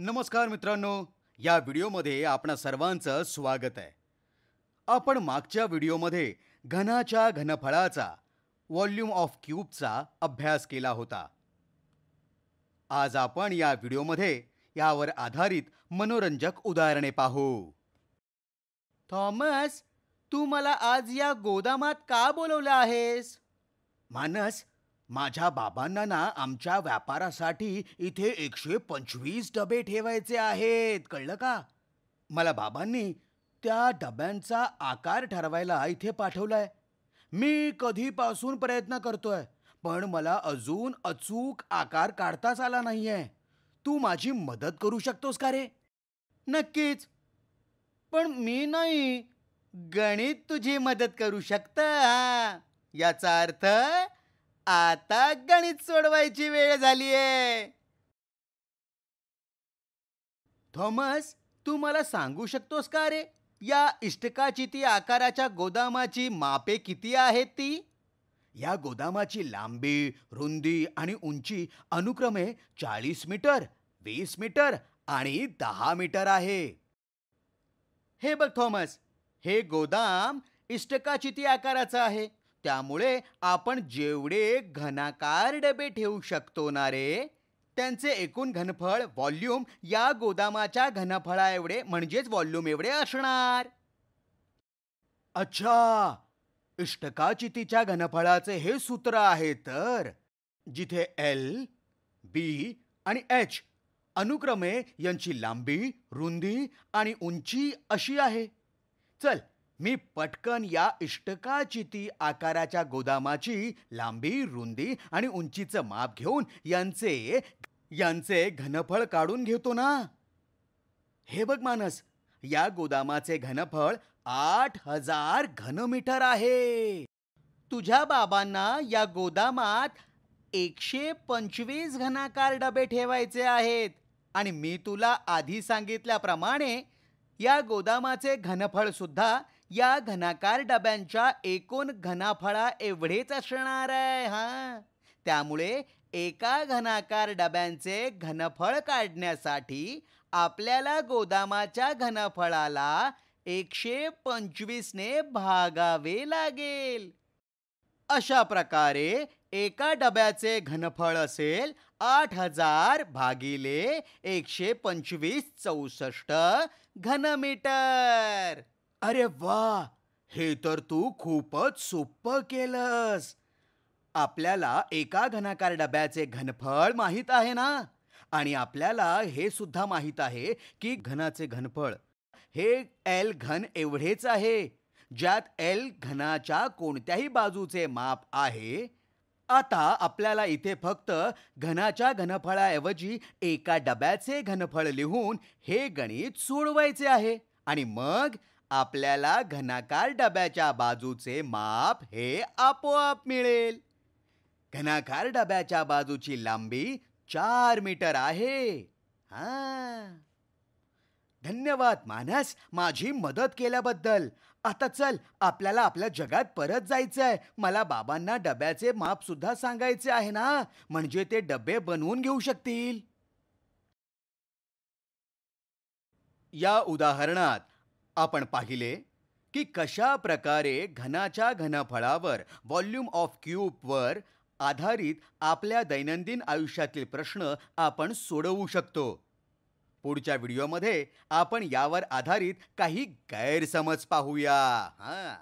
नमस्कार मित्रांनो या व्हिडिओमध्ये आपण सर्वांचं स्वागत आहे आपण मागच्या व्हिडिओमध्ये घनाच्या घनफळाचा व्हॉल्यूम ऑफ क्यूबचा अभ्यास केला होता आज आपण या व्हिडिओमध्ये यावर आधारित मनोरंजक उदाहरणे पाहू थॉमस तू मला आज या गोदामात का बोलवलं आहेस मानस माझ्या बाबांना ना आमच्या व्यापारासाठी इथे एकशे पंचवीस डबे ठेवायचे आहेत कळलं का मला बाबांनी त्या डब्यांचा आकार ठरवायला इथे पाठवलाय मी कधीपासून प्रयत्न करतोय पण मला अजून अचूक आकार काढताच आला नाहीये तू माझी मदत करू शकतोस का रे नक्कीच पण मी नाही गणित तुझी मदत करू शकत याचा अर्थ आता गणित सोडवायची वेळ झालीये थॉमस तू मला सांगू शकतोस का रे या इष्टकाची ती आकाराच्या गोदामाची मापे किती आहेत ती या गोदामाची लांबी रुंदी आणि उंची अनुक्रमे चाळीस मीटर वीस मीटर आणि दहा मीटर आहे हे बघ थॉमस हे गोदाम इष्टकाचिती आकाराचं आहे त्यामुळे आपण जेवढे घनाकार डबे ठेवू शकतो ना रे त्यांचे एकूण घनफळ व्हॉल्यूम या गोदामाच्या घनफळा एवढे म्हणजेच व्हॉल्यूम एवढे असणार अच्छा इष्टकाचितीच्या घनफळाचे हे सूत्र आहे तर जिथे एल बी आणि एच अनुक्रमे यांची लांबी रुंदी आणि उंची अशी आहे चल मी पटकन या इष्टकाचिती आकाराच्या गोदामाची लांबी रुंदी आणि उंचीचं माप घेऊन यांचे यांचे घनफळ काढून घेतो ना हे बघ मानस या गोदामाचे घनफळ आठ हजार घनमीटर आहे तुझ्या बाबांना या गोदामात एकशे पंचवीस घनाकार डबे ठेवायचे आहेत आणि मी तुला आधी सांगितल्याप्रमाणे या गोदामाचे घनफळ सुद्धा या घनाकार डब्यांच्या एकूण घनाफळा एवढेच असणार आहे हा त्यामुळे एका घनाकार डब्यांचे घनफळ काढण्यासाठी आपल्याला गोदामाच्या घनफळाला एकशे पंचवीसने भागावे लागेल अशा प्रकारे एका डब्याचे घनफळ असेल आठ हजार भागिले एकशे पंचवीस चौसष्ट घनमीटर अरे वा हे तर तू खूपच सोप्प केलंस आपल्याला एका घनाकार डब्याचे घनफळ माहीत आहे ना आणि आपल्याला हे सुद्धा माहीत आहे की घनाचे घनफळ हे एल घन एवढेच आहे ज्यात एल घनाच्या कोणत्याही बाजूचे माप आहे आता आपल्याला इथे फक्त घनाच्या घनफळाऐवजी एका डब्याचे घनफळ लिहून हे गणित सोडवायचे आहे आणि मग आपल्याला घनाकार डब्याच्या बाजूचे माप हे आपोआप मिळेल घनाकार डब्याच्या बाजूची लांबी चार मीटर आहे हा धन्यवाद मानस माझी मदत केल्याबद्दल आता चल आपल्याला आपल्या जगात परत जायचं आहे मला बाबांना डब्याचे माप सुद्धा सांगायचे आहे ना म्हणजे ते डबे बनवून घेऊ शकतील या उदाहरणात आपण पाहिले की कशा प्रकारे घनाच्या घनफळावर व्हॉल्यूम ऑफ क्यूबवर आधारित आपल्या दैनंदिन आयुष्यातील प्रश्न आपण सोडवू शकतो पुढच्या व्हिडिओमध्ये आपण यावर आधारित काही गैरसमज पाहूया हा